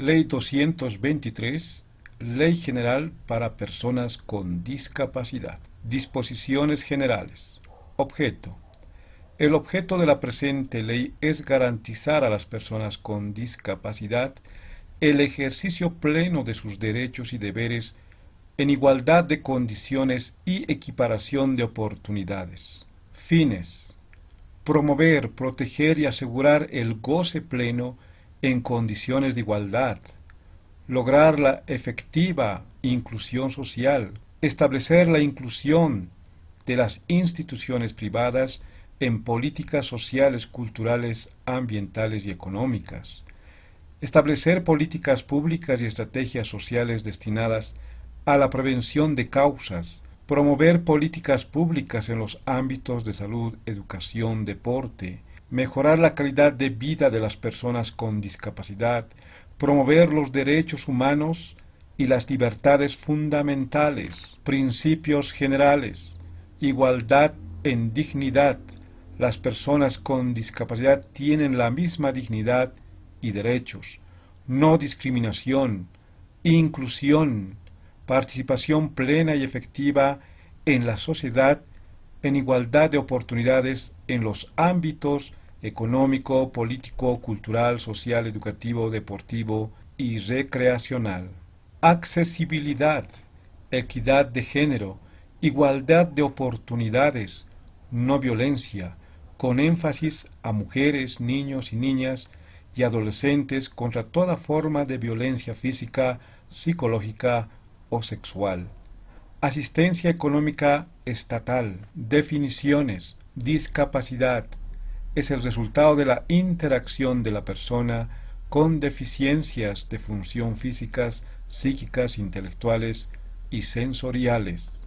Ley 223, Ley General para Personas con Discapacidad. Disposiciones Generales. Objeto. El objeto de la presente ley es garantizar a las personas con discapacidad el ejercicio pleno de sus derechos y deberes en igualdad de condiciones y equiparación de oportunidades. Fines. Promover, proteger y asegurar el goce pleno en condiciones de igualdad, lograr la efectiva inclusión social, establecer la inclusión de las instituciones privadas en políticas sociales, culturales, ambientales y económicas, establecer políticas públicas y estrategias sociales destinadas a la prevención de causas, promover políticas públicas en los ámbitos de salud, educación, deporte, mejorar la calidad de vida de las personas con discapacidad, promover los derechos humanos y las libertades fundamentales, principios generales, igualdad en dignidad. Las personas con discapacidad tienen la misma dignidad y derechos, no discriminación, inclusión, participación plena y efectiva en la sociedad, en igualdad de oportunidades en los ámbitos económico, político, cultural, social, educativo, deportivo y recreacional. Accesibilidad, equidad de género, igualdad de oportunidades, no violencia, con énfasis a mujeres, niños y niñas y adolescentes contra toda forma de violencia física, psicológica o sexual. Asistencia económica estatal, definiciones, discapacidad, es el resultado de la interacción de la persona con deficiencias de función físicas, psíquicas, intelectuales y sensoriales.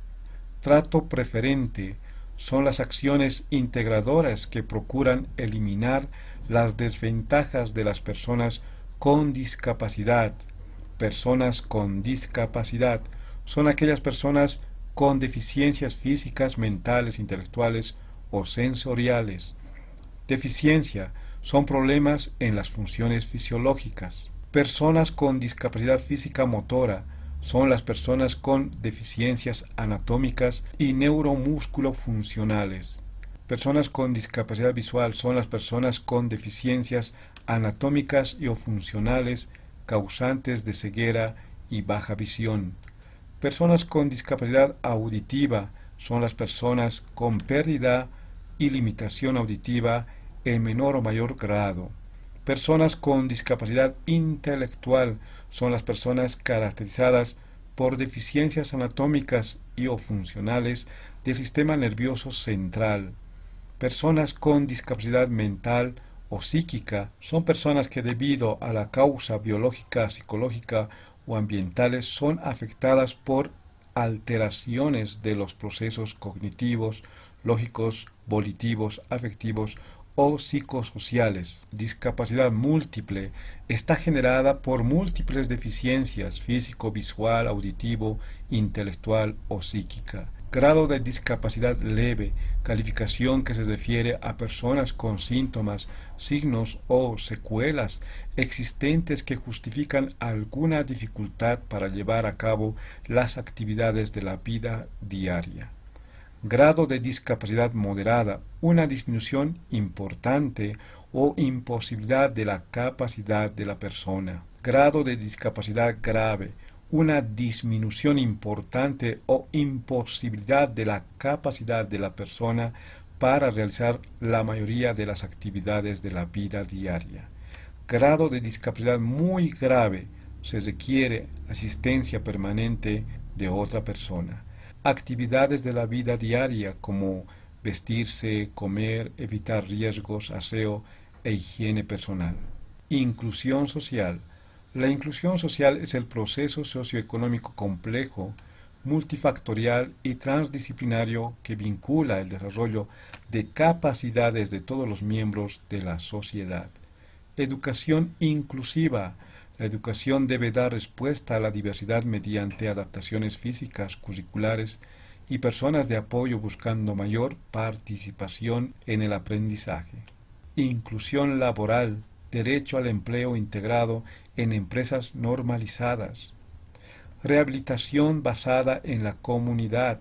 Trato preferente son las acciones integradoras que procuran eliminar las desventajas de las personas con discapacidad. Personas con discapacidad son aquellas personas con deficiencias físicas, mentales, intelectuales o sensoriales Deficiencia son problemas en las funciones fisiológicas. Personas con discapacidad física motora son las personas con deficiencias anatómicas y neuromúsculo funcionales. Personas con discapacidad visual son las personas con deficiencias anatómicas y o funcionales causantes de ceguera y baja visión. Personas con discapacidad auditiva son las personas con pérdida y limitación auditiva en menor o mayor grado. Personas con discapacidad intelectual son las personas caracterizadas por deficiencias anatómicas y o funcionales del sistema nervioso central. Personas con discapacidad mental o psíquica son personas que debido a la causa biológica, psicológica o ambientales son afectadas por alteraciones de los procesos cognitivos, lógicos, volitivos, afectivos o psicosociales. Discapacidad múltiple está generada por múltiples deficiencias físico, visual, auditivo, intelectual o psíquica. Grado de discapacidad leve, calificación que se refiere a personas con síntomas, signos o secuelas existentes que justifican alguna dificultad para llevar a cabo las actividades de la vida diaria grado de discapacidad moderada, una disminución importante o imposibilidad de la capacidad de la persona, grado de discapacidad grave, una disminución importante o imposibilidad de la capacidad de la persona para realizar la mayoría de las actividades de la vida diaria. Grado de discapacidad muy grave, se requiere asistencia permanente de otra persona actividades de la vida diaria como vestirse, comer, evitar riesgos, aseo e higiene personal. Inclusión social. La inclusión social es el proceso socioeconómico complejo, multifactorial y transdisciplinario que vincula el desarrollo de capacidades de todos los miembros de la sociedad. Educación inclusiva la educación debe dar respuesta a la diversidad mediante adaptaciones físicas, curriculares y personas de apoyo buscando mayor participación en el aprendizaje. Inclusión laboral, derecho al empleo integrado en empresas normalizadas. Rehabilitación basada en la comunidad,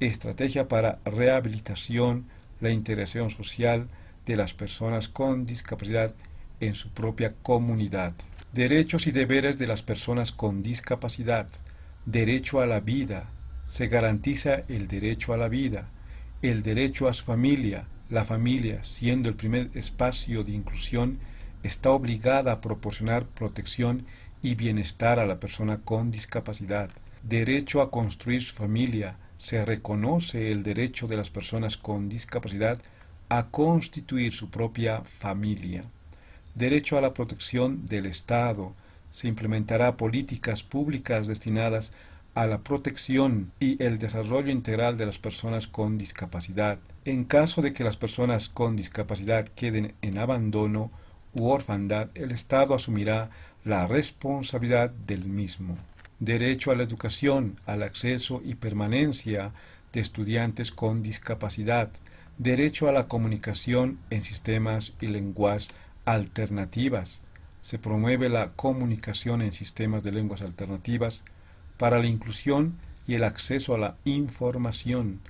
estrategia para rehabilitación, la integración social de las personas con discapacidad en su propia comunidad. Derechos y deberes de las personas con discapacidad. Derecho a la vida. Se garantiza el derecho a la vida, el derecho a su familia. La familia, siendo el primer espacio de inclusión, está obligada a proporcionar protección y bienestar a la persona con discapacidad. Derecho a construir su familia. Se reconoce el derecho de las personas con discapacidad a constituir su propia familia derecho a la protección del Estado. Se implementará políticas públicas destinadas a la protección y el desarrollo integral de las personas con discapacidad. En caso de que las personas con discapacidad queden en abandono u orfandad, el Estado asumirá la responsabilidad del mismo. Derecho a la educación, al acceso y permanencia de estudiantes con discapacidad. Derecho a la comunicación en sistemas y lenguas alternativas. Se promueve la comunicación en sistemas de lenguas alternativas para la inclusión y el acceso a la información,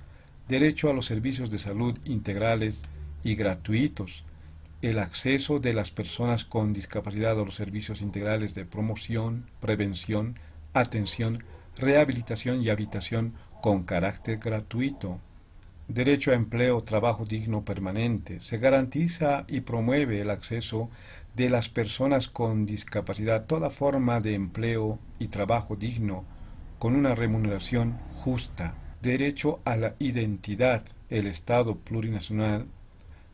derecho a los servicios de salud integrales y gratuitos, el acceso de las personas con discapacidad a los servicios integrales de promoción, prevención, atención, rehabilitación y habitación con carácter gratuito derecho a empleo, trabajo digno permanente. Se garantiza y promueve el acceso de las personas con discapacidad a toda forma de empleo y trabajo digno, con una remuneración justa. Derecho a la identidad. El Estado plurinacional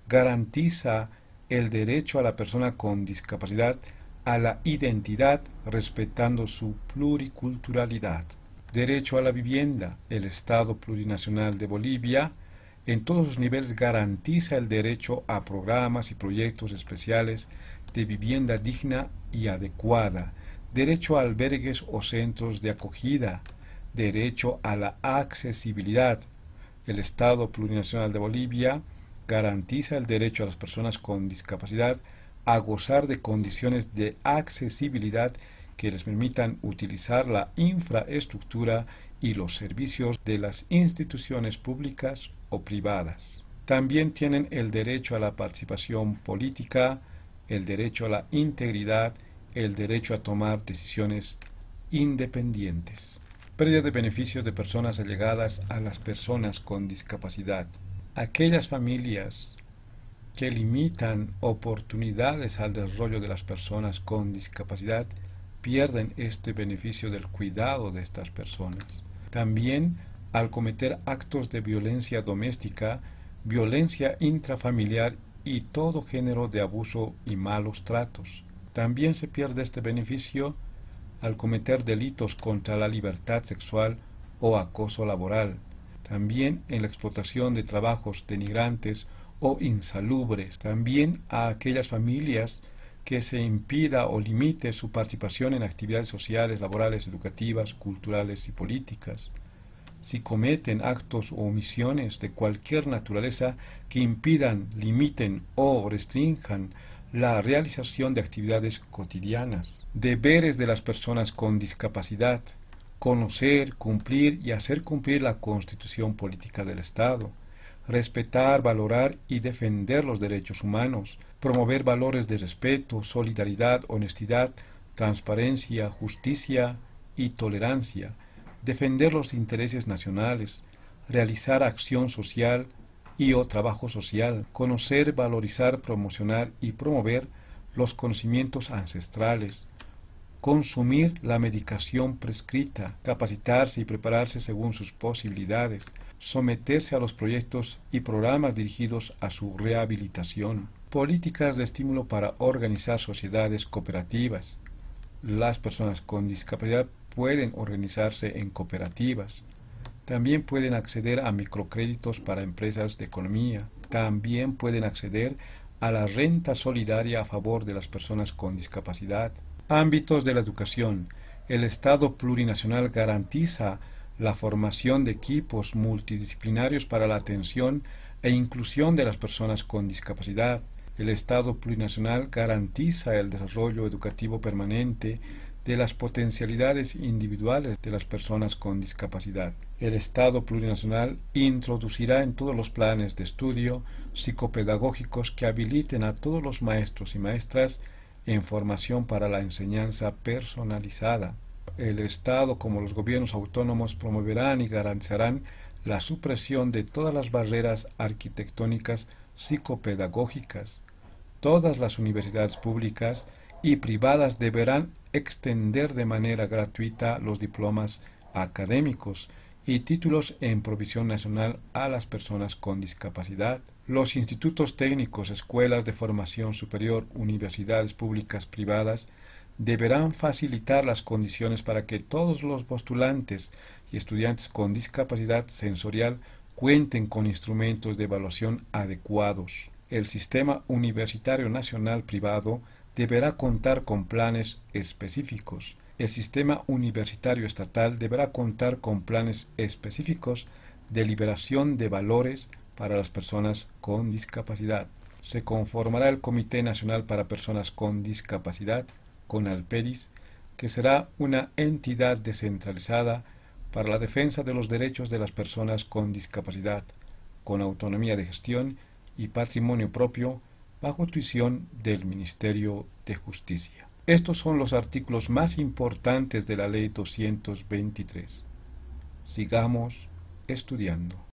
garantiza el derecho a la persona con discapacidad a la identidad respetando su pluriculturalidad. Derecho a la vivienda. El Estado plurinacional de Bolivia en todos los niveles garantiza el derecho a programas y proyectos especiales de vivienda digna y adecuada, derecho a albergues o centros de acogida, derecho a la accesibilidad. El Estado Plurinacional de Bolivia garantiza el derecho a las personas con discapacidad a gozar de condiciones de accesibilidad que les permitan utilizar la infraestructura y los servicios de las instituciones públicas o privadas. También tienen el derecho a la participación política, el derecho a la integridad, el derecho a tomar decisiones independientes. Pérdida de beneficios de personas allegadas a las personas con discapacidad. Aquellas familias que limitan oportunidades al desarrollo de las personas con discapacidad pierden este beneficio del cuidado de estas personas. También al cometer actos de violencia doméstica, violencia intrafamiliar y todo género de abuso y malos tratos. También se pierde este beneficio al cometer delitos contra la libertad sexual o acoso laboral, también en la explotación de trabajos denigrantes o insalubres, también a aquellas familias que se impida o limite su participación en actividades sociales, laborales, educativas, culturales y políticas si cometen actos o omisiones de cualquier naturaleza que impidan, limiten o restrinjan la realización de actividades cotidianas, deberes de las personas con discapacidad, conocer, cumplir y hacer cumplir la constitución política del Estado, respetar, valorar y defender los derechos humanos, promover valores de respeto, solidaridad, honestidad, transparencia, justicia y tolerancia, defender los intereses nacionales, realizar acción social y o trabajo social, conocer, valorizar, promocionar y promover los conocimientos ancestrales, consumir la medicación prescrita, capacitarse y prepararse según sus posibilidades, someterse a los proyectos y programas dirigidos a su rehabilitación, políticas de estímulo para organizar sociedades cooperativas. Las personas con discapacidad pueden organizarse en cooperativas, también pueden acceder a microcréditos para empresas de economía, también pueden acceder a la renta solidaria a favor de las personas con discapacidad. Ámbitos de la educación. El Estado plurinacional garantiza la formación de equipos multidisciplinarios para la atención e inclusión de las personas con discapacidad. El Estado plurinacional garantiza el desarrollo educativo permanente de las potencialidades individuales de las personas con discapacidad. El Estado plurinacional introducirá en todos los planes de estudio psicopedagógicos que habiliten a todos los maestros y maestras en formación para la enseñanza personalizada. El Estado, como los gobiernos autónomos, promoverán y garantizarán la supresión de todas las barreras arquitectónicas psicopedagógicas. Todas las universidades públicas y privadas deberán extender de manera gratuita los diplomas académicos y títulos en provisión nacional a las personas con discapacidad. Los institutos técnicos, escuelas de formación superior, universidades públicas privadas deberán facilitar las condiciones para que todos los postulantes y estudiantes con discapacidad sensorial cuenten con instrumentos de evaluación adecuados. El Sistema Universitario Nacional Privado deberá contar con planes específicos. El sistema universitario estatal deberá contar con planes específicos de liberación de valores para las personas con discapacidad. Se conformará el Comité Nacional para Personas con Discapacidad, con Alperis, que será una entidad descentralizada para la defensa de los derechos de las personas con discapacidad, con autonomía de gestión y patrimonio propio bajo tuición del Ministerio de Justicia. Estos son los artículos más importantes de la Ley 223. Sigamos estudiando.